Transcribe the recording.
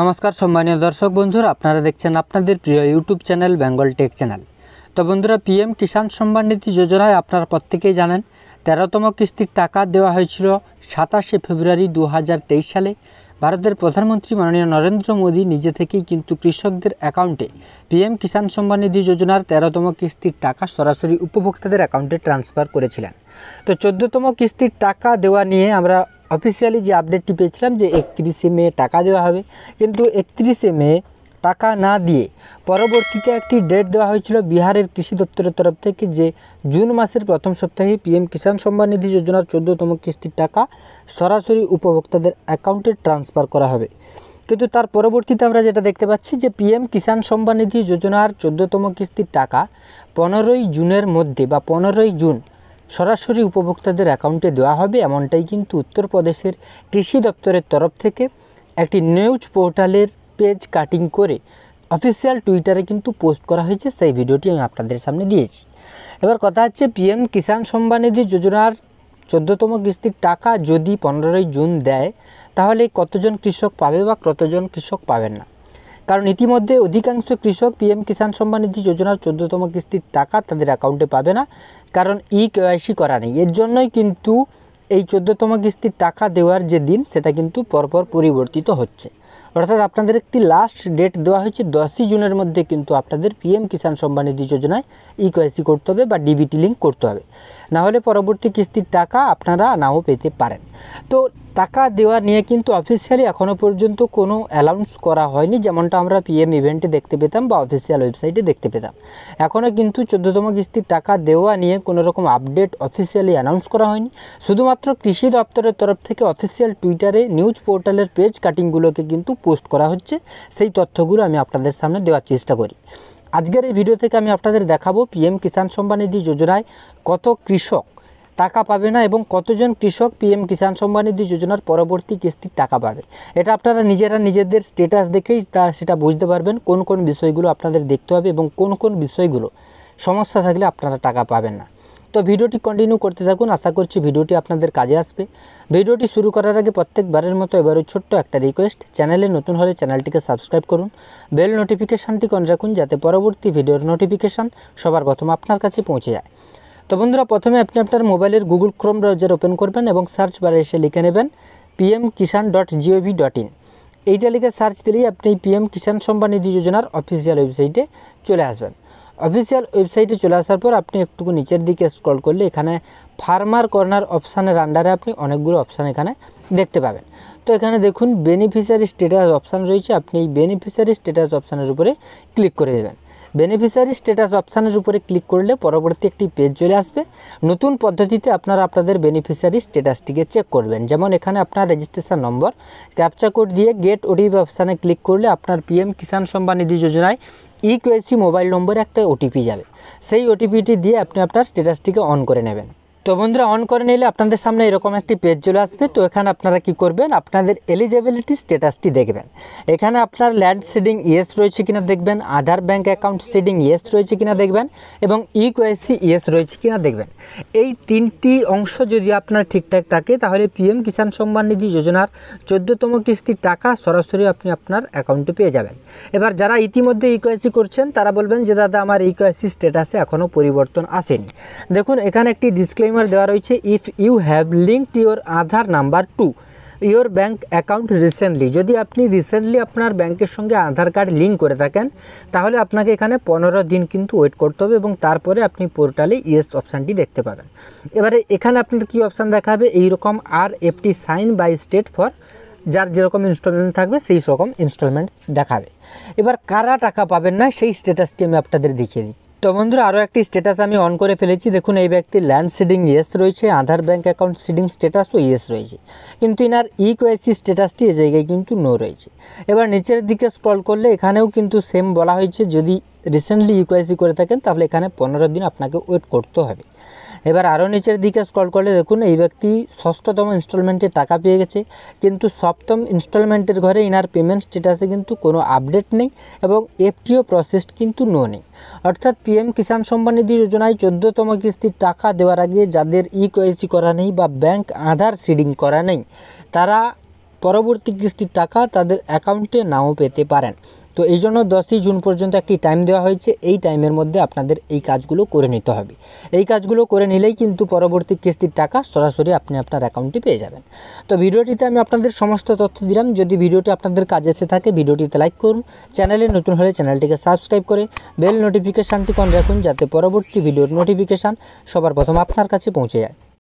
নমস্কার সম্মানীয় দর্শক বন্ধুরা আপনারা দেখছেন আপনাদের প্রিয় YouTube channel Bengal tech channel তো বন্ধুরা পিএম কিষাণ সম্মান নিধি যোজনায় আপনারা প্রত্যেকেই জানেন তেরোতম কিস্তির টাকা দেওয়া হয়েছিল সাতাশে ফেব্রুয়ারি দু সালে ভারতের প্রধানমন্ত্রী মাননীয় নরেন্দ্র মোদী নিজে থেকেই কিন্তু কৃষকদের অ্যাকাউন্টে পিএম কিষাণ সম্মান নিধি যোজনার তেরোতম কিস্তির টাকা সরাসরি উপভোক্তাদের অ্যাকাউন্টে ট্রান্সফার করেছিলেন তো চোদ্দতম কিস্তির টাকা দেওয়া নিয়ে আমরা অফিসিয়ালি যে আপডেটটি পেয়েছিলাম যে একত্রিশে মে টাকা দেওয়া হবে কিন্তু একত্রিশে মে টাকা না দিয়ে পরবর্তীতে একটি ডেট দেওয়া হয়েছিল বিহারের কৃষি দপ্তরের তরফ থেকে যে জুন মাসের প্রথম সপ্তাহে পিএম কিষাণ সম্মান নিধি যোজনার চোদ্দোতম কিস্তির টাকা সরাসরি উপভোক্তাদের অ্যাকাউন্টে ট্রান্সফার করা হবে কিন্তু তার পরবর্তীতে আমরা যেটা দেখতে পাচ্ছি যে পিএম কিষাণ সম্মান নিধি যোজনার চোদ্দোতম কিস্তির টাকা পনেরোই জুনের মধ্যে বা পনেরোই জুন সরাসরি উপভোক্তাদের অ্যাকাউন্টে দেওয়া হবে এমনটাই কিন্তু উত্তরপ্রদেশের কৃষি দপ্তরের তরফ থেকে একটি নিউজ পোর্টালের পেজ কাটিং করে অফিসিয়াল টুইটারে কিন্তু পোস্ট করা হয়েছে সেই ভিডিওটি আমি আপনাদের সামনে দিয়েছি এবার কথা হচ্ছে পিএম কিষাণ সম্মানিধি যোজনার চোদ্দোতম কিস্তির টাকা যদি পনেরোই জুন দেয় তাহলে কতজন কৃষক পাবে বা কতজন কৃষক পাবেন না কারণ ইতিমধ্যে অধিকাংশ কৃষক পিএম কিষাণ সম্মানিধি যোজনার চোদ্দোতম কিস্তির টাকা তাদের অ্যাকাউন্টে পাবে না কারণ ই কেওয়াইসি করা নেই এর জন্যই কিন্তু এই চোদ্দোতম কিস্তির টাকা দেওয়ার যে দিন সেটা কিন্তু পরপর পরিবর্তিত হচ্ছে অর্থাৎ আপনাদের একটি লাস্ট ডেট দেওয়া হয়েছে দশই জুনের মধ্যে কিন্তু আপনাদের পিএম কিষাণ সম্মানিধি যোজনায় ই কেওয়াইসি করতে হবে বা ডিবিটি লিঙ্ক করতে হবে না হলে পরবর্তী কিস্তির টাকা আপনারা নাও পেতে পারেন তো টাকা দেওয়া নিয়ে কিন্তু অফিসিয়ালি এখনও পর্যন্ত কোনো অ্যালাউন্স করা হয়নি যেমনটা আমরা পিএম ইভেন্টে দেখতে পেতাম বা অফিসিয়াল ওয়েবসাইটে দেখতে পেতাম এখনও কিন্তু চোদ্দোতম কিস্তির টাকা দেওয়া নিয়ে কোনো রকম আপডেট অফিসিয়ালি অ্যানাউন্স করা হয়নি শুধুমাত্র কৃষি দপ্তরের তরফ থেকে অফিসিয়াল টুইটারে নিউজ পোর্টালের পেজ কাটিংগুলোকে কিন্তু পোস্ট করা হচ্ছে সেই তথ্যগুলো আমি আপনাদের সামনে দেওয়ার চেষ্টা করি আজকের এই ভিডিও থেকে আমি আপনাদের দেখাবো পিএম কিষাণ সম্মান নিধি যোজনায় কত কৃষক টাকা পাবে না এবং কতজন কৃষক পিএম কিষাণ সম্মান নিধি যোজনার পরবর্তী কিস্তির টাকা পাবে এটা আপনারা নিজেরা নিজেদের স্টেটাস দেখেই তা সেটা বুঝতে পারবেন কোন কোন বিষয়গুলো আপনাদের দেখতে হবে এবং কোন কোন বিষয়গুলো সমস্যা থাকলে আপনারা টাকা পাবেন না তো ভিডিওটি কন্টিনিউ করতে থাকুন আশা করছি ভিডিওটি আপনাদের কাজে আসবে ভিডিওটি শুরু করার আগে প্রত্যেকবারের মতো এবারও ছোট্ট একটা রিকোয়েস্ট চ্যানেলে নতুন হলে চ্যানেলটিকে সাবস্ক্রাইব করুন বেল নোটিফিকেশানটি কন রাখুন যাতে পরবর্তী ভিডিওর নোটিফিকেশান সবার প্রথম আপনার কাছে পৌঁছে যায় তো বন্ধুরা প্রথমে আপনি আপনার মোবাইলের গুগল ক্রোম ব্রাউজার ওপেন করবেন এবং সার্চ বারে এসে লিখে নেবেন PM Kisan dot gov dot in এইটা লিখে সার্চ দিলেই আপনি পিএম কিষান সম্মান নিধি যোজনার অফিসিয়াল ওয়েবসাইটে চলে আসবেন অফিসিয়াল ওয়েবসাইটে চলে আসার পর আপনি একটুকু নিচের দিকে স্ক্রল করলে এখানে ফার্মার কর্নার অপশানের আন্ডারে আপনি অনেকগুলো অপশান এখানে দেখতে পাবেন তো এখানে দেখুন বেনিফিশিয়ারি স্ট্যাটাস অপশান রয়েছে আপনি এই বেনিফিশিয়ারি স্ট্যাটাস অপশানের উপরে ক্লিক করে দেবেন বেনিফিশিয়ারি স্ট্যাটাস অপশানের উপরে ক্লিক করলে পরবর্তী একটি পেজ চলে আসবে নতুন পদ্ধতিতে আপনারা আপনাদের বেনিফিশিয়ারি স্ট্যাটাসটিকে চেক করবেন যেমন এখানে আপনার রেজিস্ট্রেশন নম্বর ক্যাপচা কোড দিয়ে গেট ওটিপি অপশানে ক্লিক করলে আপনার পিএম কিষাণ সম্মান নিধি যোজনায় ইকেওয়াইসি e মোবাইল নম্বরে একটা ওটিপি যাবে সেই ওটিপিটি দিয়ে আপনি আপনার স্ট্যাটাসটিকে অন করে নেবেন তো বন্ধুরা অন করে নিলে আপনাদের সামনে এরকম একটি পেজ চলে আসবে তো এখানে আপনারা কি করবেন আপনাদের এলিজিবিলিটি স্ট্যাটাসটি দেখবেন এখানে আপনার ল্যান্ড সিডিং ইয়েস রয়েছে কিনা দেখবেন Aadhaar bank account seeding yes রয়েছে কিনা দেখবেন এবং ই কোয়েসি ইয়েস রয়েছে কিনা দেখবেন এই তিনটি অংশ যদি আপনার ঠিকঠাক থাকে তাহলে পিএম কিষাণ সম্মান নিধি যোজনার চোদ্দোতম কিস্তির টাকা সরাসরি আপনি আপনার অ্যাকাউন্টে পেয়ে যাবেন এবার যারা ইতিমধ্যে ইকোয়াসি e করছেন তারা বলবেন যে দাদা আমার ইকোয়াসি স্ট্যাটাসে এখনও পরিবর্তন আসেনি দেখুন এখানে একটি ডিসক্লেম ডিসক্লেমার দেওয়া রয়েছে if you have linked your Aadhaar number to your bank account recently যদি আপনি রিসেন্টলি আপনার ব্যাংকের সঙ্গে আধার কার্ড লিঙ্ক করে থাকেন তাহলে আপনাকে এখানে পনেরো দিন কিন্তু ওয়েট করতে হবে এবং তারপরে আপনি পোর্টালে ইয়েস অপশানটি দেখতে পাবেন এবারে এখানে আপনার কি অপশান দেখাবে এইরকম আর FT sign by state for যার যেরকম ইনস্টলমেন্ট থাকবে সেই রকম ইনস্টলমেন্ট দেখাবে এবার কারা টাকা পাবেন না সেই স্ট্যাটাসটি আমি আপনাদের দেখিয়ে দিই তো বন্ধুরা আরও একটি স্ট্যাটাস আমি অন করে ফেলেছি দেখুন এই ব্যক্তির ল্যান্ড সিডিং ইয়েস রয়েছে আধার ব্যাঙ্ক অ্যাকাউন্ট সিডিং স্ট্যাটাসও ইয়েস রয়েছে কিন্তু ইনার ই কোয়েসি স্ট্যাটাসটি এই জায়গায় কিন্তু নো রয়েছে এবার নিচের দিকে স্ক্রল করলে এখানেও কিন্তু সেম বলা হয়েছে যদি রিসেন্টলি ইউকেআইসি e করে থাকেন তাহলে এখানে পনেরো দিন আপনাকে ওয়েট করতে হবে এবার আরও নিচের দিকে স্ক্রল করলে দেখুন এই ব্যক্তি ষষ্ঠতম ইনস্টলমেন্টে টাকা পেয়ে গেছে কিন্তু সপ্তম ইনস্টলমেন্টের ঘরে ইনার পেমেন্ট স্ট্যাটাসে কিন্তু কোনো আপডেট নেই এবং এফটিও প্রসেসড কিন্তু নো নেই অর্থাৎ পিএম কিষাণ সম্মান নিধি যোজনায় চোদ্দতম কিস্তির টাকা দেওয়ার আগে যাদের ই কেওয়াইসি করা নেই বা ব্যাংক আধার সিডিং করা নেই তারা পরবর্তী কিস্তির টাকা তাদের অ্যাকাউন্টে নাও পেতে পারেন তো এই জন্য দশই জুন পর্যন্ত একটি টাইম দেওয়া হয়েছে এই টাইমের মধ্যে আপনাদের এই কাজগুলো করে নিতে হবে এই কাজগুলো করে নিলেই কিন্তু পরবর্তী কিস্তির টাকা সরাসরি আপনি আপনার অ্যাকাউন্টে পেয়ে যাবেন তো ভিডিওটিতে আমি আপনাদের সমস্ত তথ্য দিলাম যদি ভিডিওটি আপনাদের কাজে এসে থাকে ভিডিওটিতে লাইক করুন চ্যানেলে নতুন হলে চ্যানেলটিকে সাবস্ক্রাইব করে বেল নোটিফিকেশানটি কন রাখুন যাতে পরবর্তী ভিডিওর নোটিফিকেশান সবার প্রথম আপনার কাছে পৌঁছে যায়